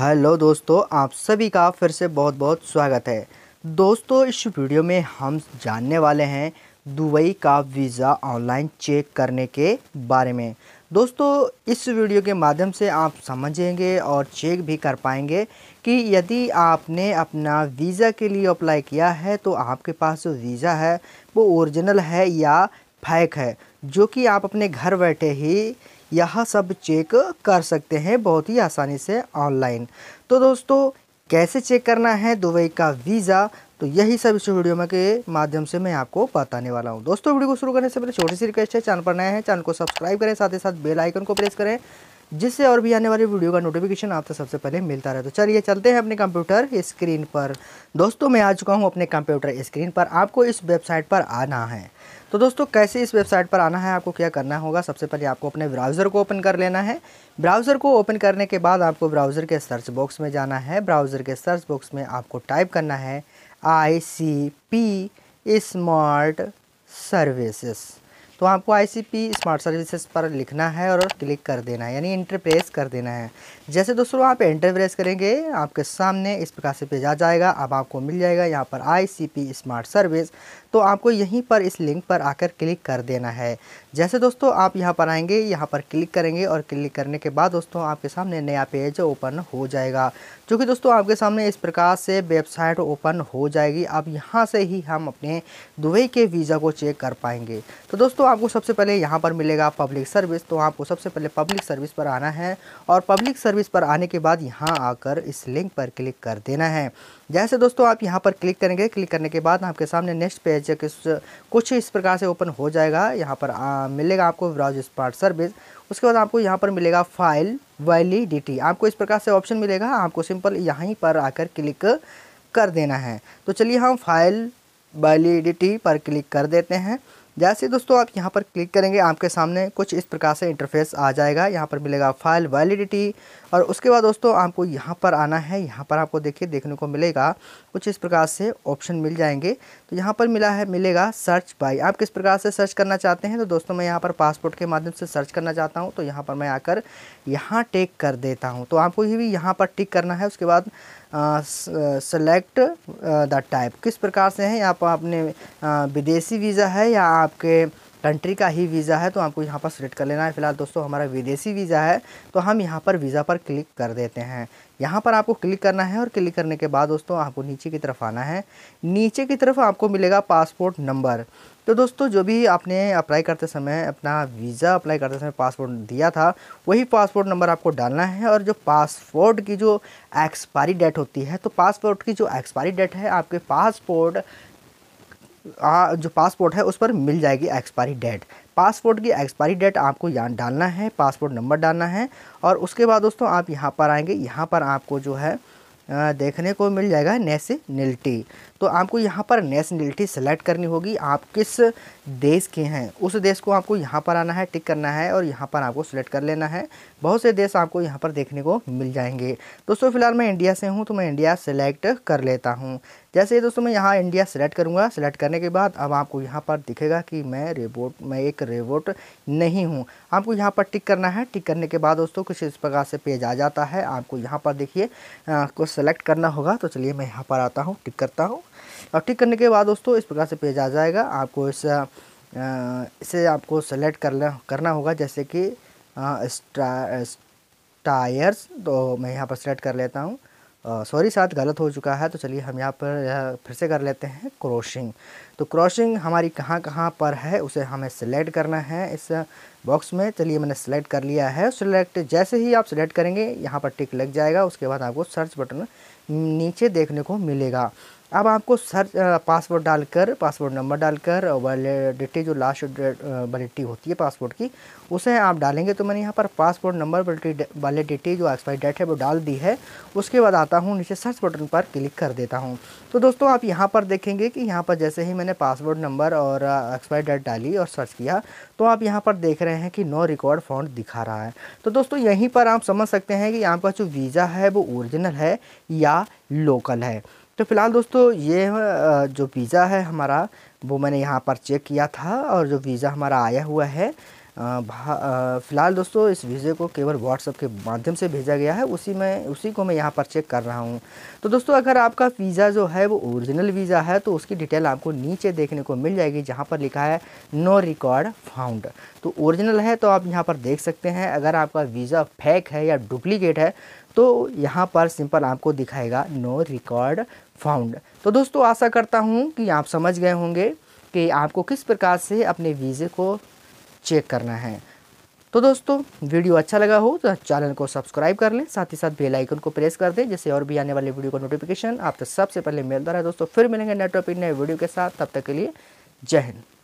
hello दोस्तों आप सभी का फिर से बहुत बहुत स्वागत है दोस्तों इस वीडियो में हम जानने वाले हैं दुबई का वीज़ा ऑनलाइन चेक करने के बारे में दोस्तों इस वीडियो के माध्यम से आप समझेंगे और चेक भी कर पाएंगे कि यदि आपने अपना वीज़ा के लिए अप्लाई किया है तो आपके पास जो वीज़ा है वो ओरिजिनल है या फैक है जो कि आप अपने घर बैठे ही यह सब चेक कर सकते हैं बहुत ही आसानी से ऑनलाइन तो दोस्तों कैसे चेक करना है दुबई का वीज़ा तो यही सब इस वीडियो में के माध्यम से मैं आपको बताने वाला हूँ दोस्तों वीडियो को शुरू करने से पहले छोटी सी रिक्वेस्ट है चैनल पर नए हैं चैनल को सब्सक्राइब करें साथ ही साथ बेल आइकन को प्रेस करें जिससे और भी आने वाली वीडियो का नोटिफिकेशन आपसे सबसे पहले मिलता रहे तो चलिए चलते हैं अपने कंप्यूटर स्क्रीन पर दोस्तों मैं आ चुका हूँ अपने कंप्यूटर स्क्रीन पर आपको इस वेबसाइट पर आना है तो दोस्तों कैसे इस वेबसाइट पर आना है आपको क्या करना होगा सबसे पहले आपको अपने ब्राउज़र को ओपन कर लेना है ब्राउज़र को ओपन करने के बाद आपको ब्राउज़र के सर्च बॉक्स में जाना है ब्राउज़र के सर्च बॉक्स में आपको टाइप करना है I C P smart services तो आपको आईसीपी स्मार्ट सर्विसेज पर लिखना है और क्लिक कर देना है यानी इंटर प्रेस कर देना है जैसे दोस्तों आप इंटर प्रेस करेंगे आपके सामने इस प्रकार से पेज आ जाएगा अब आपको मिल जाएगा यहाँ पर आईसीपी स्मार्ट सर्विस तो आपको यहीं पर इस लिंक पर आकर क्लिक कर देना है जैसे दोस्तों आप यहाँ पर आएंगे यहाँ पर क्लिक करेंगे और क्लिक करने के बाद दोस्तों आपके सामने नया पेज ओपन हो जाएगा चूँकि दोस्तों आपके सामने इस प्रकार से वेबसाइट ओपन हो जाएगी अब यहाँ से ही हम अपने दुबई के वीज़ा को चेक कर पाएंगे तो दोस्तों आपको सबसे पहले यहाँ पर मिलेगा पब्लिक सर्विस तो आपको सबसे पहले पब्लिक सर्विस पर आना है और पब्लिक सर्विस पर आने के बाद यहाँ आकर इस लिंक पर क्लिक कर देना है जैसे दोस्तों आप यहाँ पर क्लिक करेंगे क्लिक करने के बाद आपके सामने नेक्स्ट पेज कुछ इस प्रकार से ओपन हो जाएगा यहाँ पर आ, मिलेगा आपको ब्राउज स्पार्ट सर्विस उसके बाद आपको यहाँ पर मिलेगा फाइल वैलिडिटी आपको इस प्रकार से ऑप्शन मिलेगा आपको सिंपल यहीं पर आकर क्लिक कर देना है तो चलिए हम फाइल वैलिडिटी पर क्लिक कर देते हैं जैसे दोस्तों आप यहाँ पर क्लिक करेंगे आपके सामने कुछ इस प्रकार से इंटरफेस आ जाएगा यहाँ पर मिलेगा फाइल वैलिडिटी और उसके बाद दोस्तों आपको यहाँ पर आना है यहाँ पर आपको देखिए देखने को मिलेगा कुछ इस प्रकार से ऑप्शन मिल जाएंगे तो यहाँ पर मिला है मिलेगा सर्च बाई आप किस प्रकार से सर्च करना चाहते हैं तो दोस्तों मैं यहाँ पर पासपोर्ट के माध्यम से सर्च करना चाहता हूँ तो यहाँ पर मैं आकर यहाँ टेक कर देता हूँ तो आपको ये भी यहाँ पर टिक करना है उसके बाद सेलेक्ट द टाइप किस प्रकार से है यहाँ पर आपने विदेशी वीज़ा है या आपके कंट्री का ही वीज़ा है तो आपको यहाँ पर सिलेक्ट कर लेना है फिलहाल दोस्तों हमारा विदेशी वीज़ा है तो हम यहाँ पर वीज़ा पर क्लिक कर देते हैं यहाँ पर आपको क्लिक करना है और क्लिक करने के बाद दोस्तों आपको नीचे की तरफ आना है नीचे की तरफ आपको मिलेगा पासपोर्ट नंबर तो दोस्तों जो भी आपने अप्लाई करते समय अपना वीज़ा अप्लाई करते समय पासपोर्ट दिया था वही पासपोर्ट नंबर आपको डालना है और जो पासपोर्ट की जो एक्सपायरी डेट होती है तो पासपोर्ट की जो एक्सपायरी डेट है आपके पासपोर्ट आ, हाँ, जो पासपोर्ट है उस पर मिल जाएगी एक्सपायरी डेट पासपोर्ट की एक्सपायरी डेट आपको यहाँ डालना है पासपोर्ट नंबर डालना है और उसके बाद दोस्तों आप यहाँ पर आएंगे यहाँ पर आपको जो है देखने को मिल जाएगा नेसिनिलिटी तो आपको यहाँ पर नेशनलिटी सेलेक्ट करनी होगी आप किस देश के हैं उस देश को आपको यहाँ पर आना है टिक करना है और यहाँ पर आपको सेलेक्ट कर लेना है बहुत से देश आपको यहाँ पर देखने को मिल जाएंगे दोस्तों फिलहाल मैं इंडिया से हूँ तो मैं इंडिया सेलेक्ट कर लेता हूँ जैसे दोस्तों मैं यहाँ इंडिया सेलेक्ट करूँगा सेलेक्ट करने के बाद अब आपको यहाँ पर दिखेगा कि मैं रिबोट मैं एक रिबोट नहीं हूँ आपको यहाँ पर टिक करना है टिक करने के बाद दोस्तों कुछ इस प्रकार से पेज आ जाता है आपको यहाँ पर देखिए कुछ सेलेक्ट करना होगा तो चलिए मैं यहाँ पर आता हूँ टिक करता हूँ और तो ठीक करने के बाद दोस्तों इस प्रकार से पेज आ जाएगा आपको इस इसे आपको सेलेक्ट करना करना होगा जैसे कि टायर्स तो मैं यहाँ पर सेलेक्ट कर लेता हूँ सॉरी साथ गलत हो चुका है तो चलिए हम यहाँ पर फिर से कर लेते हैं क्रॉशिंग तो क्रॉशिंग हमारी कहाँ कहाँ पर है उसे हमें सेलेक्ट करना है इस बॉक्स में चलिए मैंने सेलेक्ट कर लिया है सेलेक्ट जैसे ही आप सेलेक्ट करेंगे यहाँ पर टिक लग जाएगा उसके बाद आपको सर्च बटन नीचे देखने को मिलेगा अब आपको सर्च पासवर्ड डालकर पासवर्ड नंबर डालकर वैलिडिटी जो लास्ट वैलिडिटी होती है पासपोर्ट की उसे आप डालेंगे तो मैंने यहाँ पर पासपोर्ट नंबर वैलिडिटी जो एक्सपायरी डेट है वो डाल दी है उसके बाद आता हूँ नीचे सर्च बटन पर क्लिक कर देता हूँ तो दोस्तों आप यहाँ पर देखेंगे कि यहाँ पर जैसे ही मैंने पासवर्ड नंबर और एक्सपायरी डेट डाली और सर्च किया तो आप यहाँ पर देख रहे रहे हैं कि नो रिकॉर्ड फाउंड दिखा रहा है तो दोस्तों यहीं पर आप समझ सकते हैं कि आपका जो वीज़ा है वो ओरिजिनल है या लोकल है तो फिलहाल दोस्तों ये जो वीज़ा है हमारा वो मैंने यहाँ पर चेक किया था और जो वीज़ा हमारा आया हुआ है फ़िलहाल दोस्तों इस वीज़े को केवल व्हाट्सअप के माध्यम से भेजा गया है उसी में उसी को मैं यहाँ पर चेक कर रहा हूँ तो दोस्तों अगर आपका वीज़ा जो है वो ओरिजिनल वीज़ा है तो उसकी डिटेल आपको नीचे देखने को मिल जाएगी जहाँ पर लिखा है नो रिकॉर्ड फाउंड तो ओरिजिनल है तो आप यहाँ पर देख सकते हैं अगर आपका वीज़ा फेक है या डुप्लीकेट है तो यहाँ पर सिंपल आपको दिखाएगा नो रिकॉर्ड फाउंड तो दोस्तों आशा करता हूँ कि आप समझ गए होंगे कि आपको किस प्रकार से अपने वीज़े को चेक करना है तो दोस्तों वीडियो अच्छा लगा हो तो चैनल को सब्सक्राइब कर लें साथ ही साथ बेल आइकन को प्रेस कर दें जैसे और भी आने वाले वीडियो का नोटिफिकेशन आप तो सबसे पहले मिलता रहे दोस्तों फिर मिलेंगे नेटवर्क नए वीडियो के साथ तब तक के लिए जय हिंद